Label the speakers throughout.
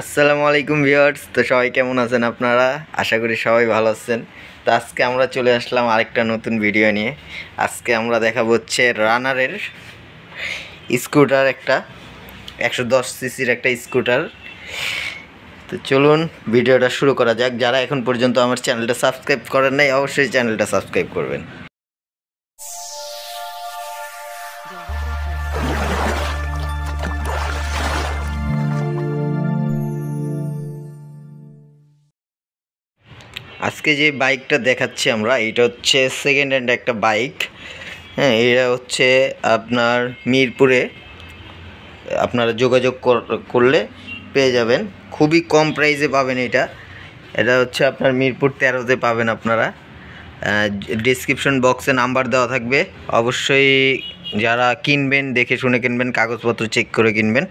Speaker 1: আসসালামু আলাইকুম ভিউয়ার্স তো সবাই কেমন আছেন আপনারা আশা করি সবাই ভালো আছেন তো আজকে আমরা চলে আসলাম আরেকটা নতুন ভিডিও নিয়ে আজকে আমরা দেখাবো হচ্ছে রানারের স্কুটার একটা একশো দশ সিসির একটা স্কুটার তো চলুন ভিডিওটা শুরু করা যাক যারা এখন পর্যন্ত আমার চ্যানেলটা সাবস্ক্রাইব করেন নাই অবশ্যই চ্যানেলটা সাবস্ক্রাইব করবেন আজকে যে বাইকটা দেখাচ্ছি আমরা এটা হচ্ছে সেকেন্ড হ্যান্ড একটা বাইক হ্যাঁ এটা হচ্ছে আপনার মিরপুরে আপনারা যোগাযোগ করলে পেয়ে যাবেন খুবই কম প্রাইসে পাবেন এটা এটা হচ্ছে আপনার মিরপুর তেরোতে পাবেন আপনারা ডিসক্রিপশন বক্সে নাম্বার দেওয়া থাকবে অবশ্যই যারা কিনবেন দেখে শুনে কিনবেন কাগজপত্র চেক করে কিনবেন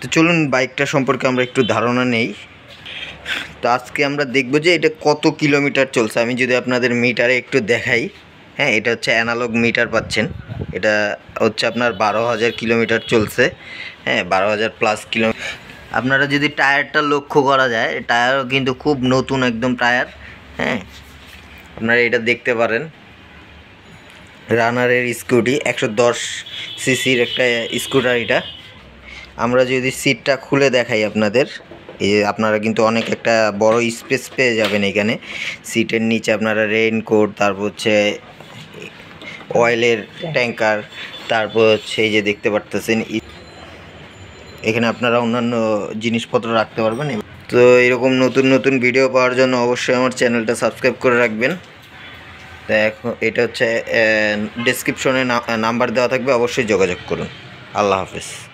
Speaker 1: তো চলুন বাইকটা সম্পর্কে আমরা একটু ধারণা নেই তো আজকে আমরা দেখব যে এটা কত কিলোমিটার চলছে আমি যদি আপনাদের মিটারে একটু দেখাই হ্যাঁ এটা হচ্ছে অ্যানালগ মিটার পাচ্ছেন এটা হচ্ছে আপনার বারো হাজার কিলোমিটার চলছে হ্যাঁ বারো হাজার প্লাস কিলোমিটার আপনারা যদি টায়ারটা লক্ষ্য করা যায় টায়ারও কিন্তু খুব নতুন একদম টায়ার হ্যাঁ আপনারা এটা দেখতে পারেন রানারের স্কুটি একশো দশ সিসির একটা স্কুটার এটা আমরা যদি সিটটা খুলে দেখাই আপনাদের এই আপনারা কিন্তু অনেক একটা বড় স্পেস পেয়ে যাবেন এখানে সিটের নিচে আপনারা রেইনকোট তারপর হচ্ছে অয়েলের ট্যাঙ্কার তারপর হচ্ছে এই যে দেখতে পারতেছেন এখানে আপনারা অন্যান্য জিনিসপত্র রাখতে পারবেন তো এরকম নতুন নতুন ভিডিও পাওয়ার জন্য অবশ্যই আমার চ্যানেলটা সাবস্ক্রাইব করে রাখবেন তা এখন এটা হচ্ছে ডিসক্রিপশনে নাম্বার দেওয়া থাকবে অবশ্যই যোগাযোগ করুন আল্লাহ হাফিজ